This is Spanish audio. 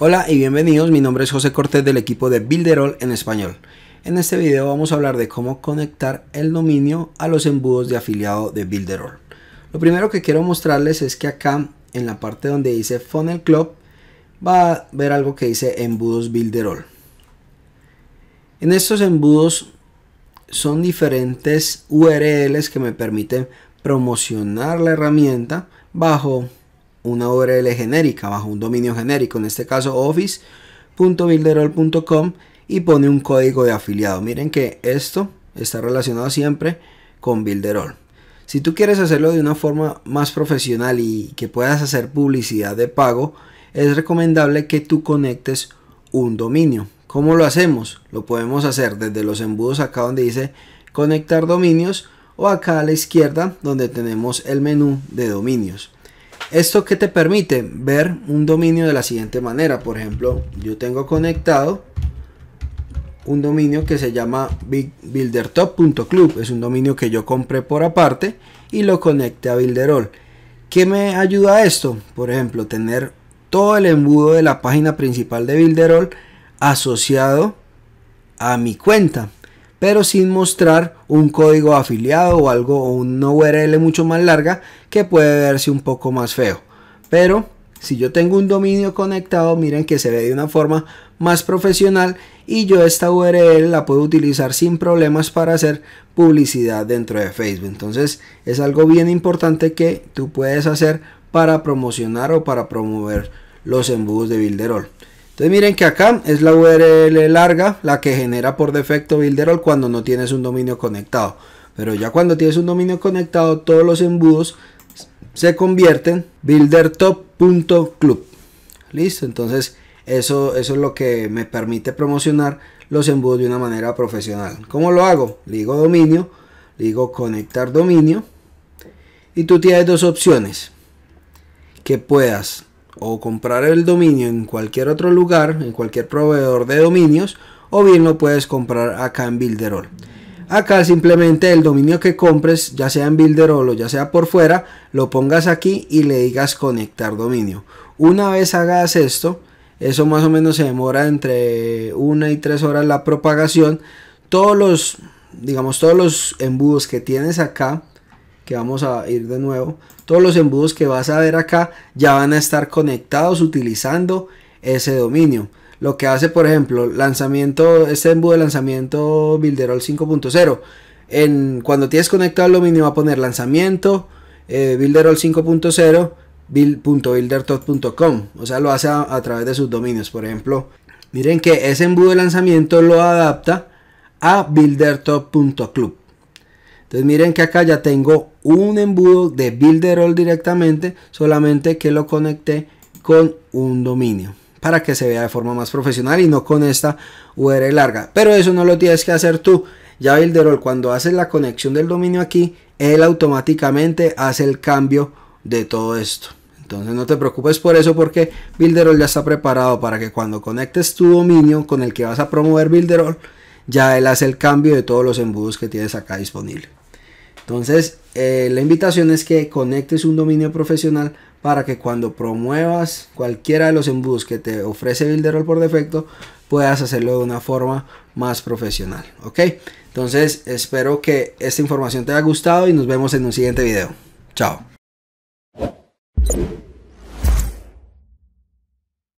Hola y bienvenidos, mi nombre es José Cortés del equipo de Builderall en español. En este video vamos a hablar de cómo conectar el dominio a los embudos de afiliado de Builderall. Lo primero que quiero mostrarles es que acá en la parte donde dice Funnel Club va a ver algo que dice embudos Builderall. En estos embudos son diferentes URLs que me permiten promocionar la herramienta bajo una URL genérica bajo un dominio genérico, en este caso office.builderall.com y pone un código de afiliado. Miren que esto está relacionado siempre con Builderall. Si tú quieres hacerlo de una forma más profesional y que puedas hacer publicidad de pago, es recomendable que tú conectes un dominio. ¿Cómo lo hacemos? Lo podemos hacer desde los embudos acá donde dice conectar dominios o acá a la izquierda donde tenemos el menú de dominios. ¿Esto qué te permite? Ver un dominio de la siguiente manera. Por ejemplo, yo tengo conectado un dominio que se llama buildertop.club. Es un dominio que yo compré por aparte y lo conecté a Builderall. ¿Qué me ayuda a esto? Por ejemplo, tener todo el embudo de la página principal de Builderall asociado a mi cuenta pero sin mostrar un código afiliado o algo o una URL mucho más larga que puede verse un poco más feo. Pero si yo tengo un dominio conectado, miren que se ve de una forma más profesional y yo esta URL la puedo utilizar sin problemas para hacer publicidad dentro de Facebook. Entonces es algo bien importante que tú puedes hacer para promocionar o para promover los embudos de Builderall. Entonces miren que acá es la URL larga la que genera por defecto Builderall cuando no tienes un dominio conectado. Pero ya cuando tienes un dominio conectado todos los embudos se convierten buildertop.club. Listo, entonces eso, eso es lo que me permite promocionar los embudos de una manera profesional. ¿Cómo lo hago? Le digo dominio, digo conectar dominio y tú tienes dos opciones que puedas o comprar el dominio en cualquier otro lugar, en cualquier proveedor de dominios, o bien lo puedes comprar acá en Builderall. Acá simplemente el dominio que compres, ya sea en Builderall o ya sea por fuera, lo pongas aquí y le digas conectar dominio. Una vez hagas esto, eso más o menos se demora entre una y tres horas la propagación. Todos los, digamos, todos los embudos que tienes acá, que vamos a ir de nuevo, todos los embudos que vas a ver acá ya van a estar conectados utilizando ese dominio. Lo que hace, por ejemplo, lanzamiento, este embudo de lanzamiento Builderall 5.0. En, cuando tienes conectado el dominio va a poner lanzamiento eh, Builderall 5.0 Buildertop.com o sea lo hace a, través de sus dominios por ejemplo miren que ese embudo de lanzamiento lo adapta a buildertop.club entonces miren que acá ya tengo un embudo de Builderall directamente, solamente que lo conecté con un dominio para que se vea de forma más profesional y no con esta URL larga. Pero eso no lo tienes que hacer tú. Ya Builderall cuando haces la conexión del dominio aquí, él automáticamente hace el cambio de todo esto. Entonces no te preocupes por eso porque Builderall ya está preparado para que cuando conectes tu dominio con el que vas a promover Builderall, ya él hace el cambio de todos los embudos que tienes acá disponibles entonces, eh, la invitación es que conectes un dominio profesional para que cuando promuevas cualquiera de los embudos que te ofrece Builderall por defecto, puedas hacerlo de una forma más profesional. ¿Ok? Entonces, espero que esta información te haya gustado y nos vemos en un siguiente video. Chao.